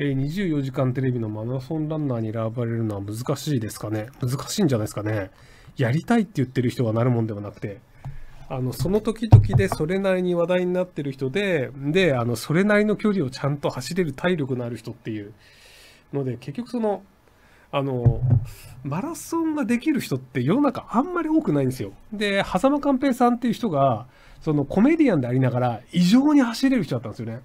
えー、24時間テレビのマラソンランナーに選ばれるのは難しいですかね難しいんじゃないですかねやりたいって言ってる人がなるもんではなくて、あの、その時々でそれなりに話題になってる人で、で、あの、それなりの距離をちゃんと走れる体力のある人っていうので、結局その、あの、マラソンができる人って世の中あんまり多くないんですよ。で、狭間寛平さんっていう人が、そのコメディアンでありながら異常に走れる人だったんですよね。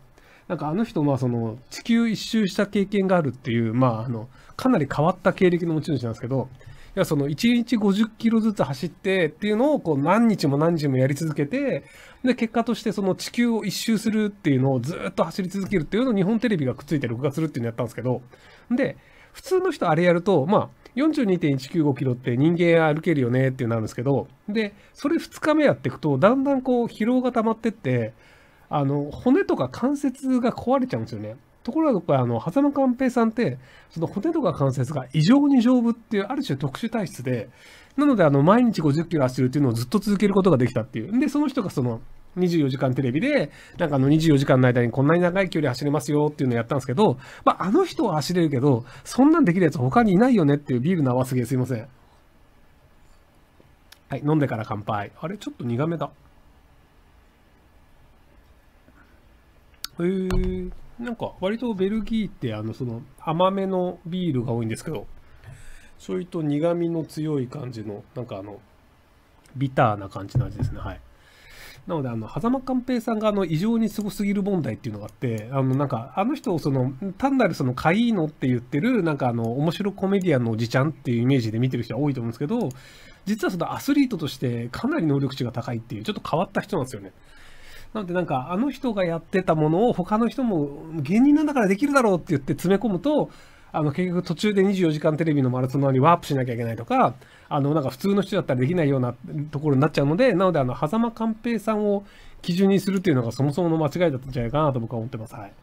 なんかあの人はその地球一周した経験があるっていう、まあ、あのかなり変わった経歴の持ち主なんですけどいやその1日50キロずつ走ってっていうのをこう何日も何日もやり続けてで結果としてその地球を一周するっていうのをずっと走り続けるっていうのを日本テレビがくっついて録画するっていうのをやったんですけどで普通の人あれやるとまあ42.195キロって人間歩けるよねってなるんですけど、で、それ2日目やっていくと、だんだんこう疲労が溜まってって、あの、骨とか関節が壊れちゃうんですよね。ところが、あの、狭間寛平さんって、その骨とか関節が異常に丈夫っていう、ある種特殊体質で、なので、あの、毎日50キロ走るっていうのをずっと続けることができたっていう。で、その人がその、24時間テレビで、なんかあの24時間の間にこんなに長い距離走れますよっていうのをやったんですけど、まあ、あの人は走れるけど、そんなんできるやつ他にいないよねっていうビールの泡すげえすいません。はい、飲んでから乾杯。あれちょっと苦めだ。へえー、なんか割とベルギーってあのその甘めのビールが多いんですけどそれと苦みの強い感じのなんかあのビターな感じの味ですねはいなので、あの、狭間寛平さんが、あの、異常にすごすぎる問題っていうのがあって、あの、なんか、あの人を、その、単なるその、かいいのって言ってる、なんか、あの、面白コメディアンのおじちゃんっていうイメージで見てる人は多いと思うんですけど、実はそのアスリートとしてかなり能力値が高いっていう、ちょっと変わった人なんですよね。なのでなんかあの人がやってたものを他の人も芸人なんだからできるだろうって言って詰め込むとあの結局途中で24時間テレビのマラソンにワープしなきゃいけないとかあのなんか普通の人だったらできないようなところになっちゃうのでなのであの狭間寛平さんを基準にするっていうのがそもそもの間違いだったんじゃないかなと僕は思ってます。はい